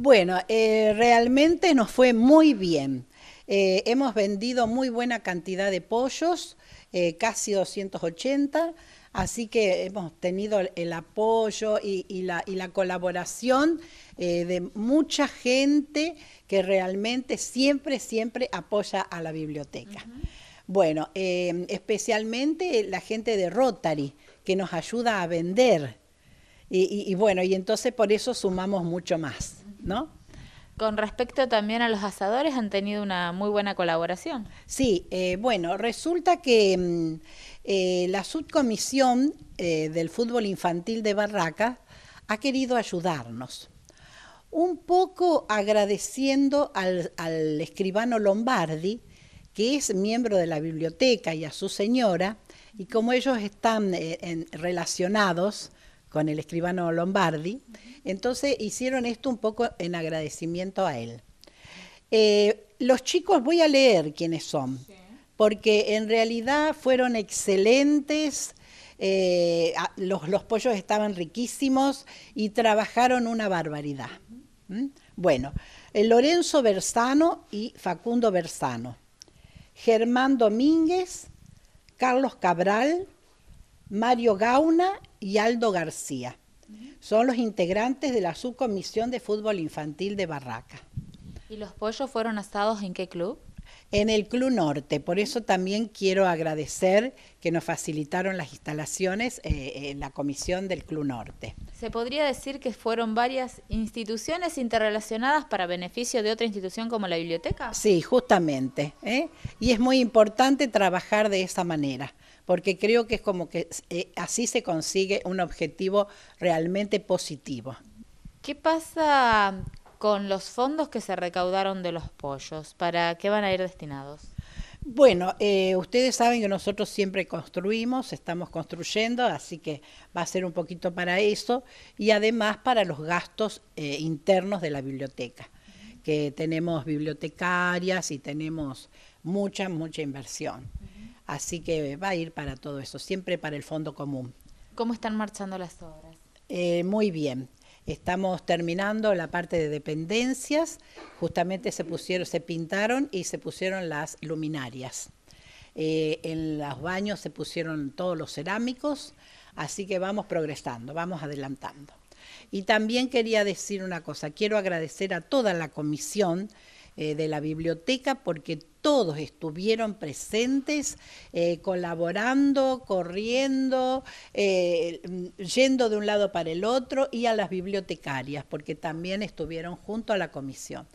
Bueno, eh, realmente nos fue muy bien. Eh, hemos vendido muy buena cantidad de pollos, eh, casi 280, así que hemos tenido el apoyo y, la, colaboración de mucha gente que realmente siempre, siempre apoya a la biblioteca. Bueno, especialmente la gente de Rotary, que nos ayuda a vender. y, bueno, y entonces por eso sumamos mucho más. Con respecto también a los asadores, han tenido una muy buena colaboración. Sí, eh, bueno, resulta que mm, eh, la subcomisión eh, del fútbol infantil de Barraca ha querido ayudarnos. Un poco agradeciendo al, al escribano Lombardi, que es miembro de la biblioteca, y a su señora, y como ellos están relacionados, con el escribano Lombardi. Entonces hicieron esto un poco en agradecimiento a él. Eh, los chicos voy a leer quiénes son, porque en realidad fueron excelentes, eh, los, pollos estaban riquísimos y trabajaron una barbaridad. ¿Mm? Bueno, eh, Lorenzo Bersano y Facundo Bersano, Germán Domínguez, Carlos Cabral, Mario Gauna y Aldo García. Son los integrantes de la subcomisión de fútbol infantil de Barraca. ¿Y los pollos fueron asados en qué club? En el Club Norte, por eso también quiero agradecer que nos facilitaron las instalaciones eh, en la comisión del Club Norte. Se podría decir que fueron varias instituciones interrelacionadas para beneficio de otra institución como la biblioteca. Sí, justamente. ¿eh? Y es muy importante trabajar de esa manera, porque creo que es como que eh, así se consigue un objetivo realmente positivo. ¿Qué pasa con los fondos que se recaudaron de los pollos? ¿Para qué van a ir destinados? Bueno, eh, ustedes saben que nosotros siempre construimos, estamos construyendo, así que va a ser un poquito para eso y además para los gastos eh, internos de la biblioteca, que tenemos bibliotecarias y tenemos mucha, mucha inversión. Así que va a ir para todo eso, siempre para el fondo común. ¿Cómo están marchando las obras? Eh, muy bien. Estamos terminando la parte de dependencias, justamente se pusieron, se pintaron y se pusieron las luminarias. Eh, en los baños se pusieron todos los cerámicos, así que vamos progresando, vamos adelantando. Y también quería decir una cosa, quiero agradecer a toda la comisión eh, de la biblioteca porque todos estuvieron presentes, eh, colaborando, corriendo, eh, mm, yendo de un lado para el otro y a las bibliotecarias, porque también estuvieron junto a la comisión.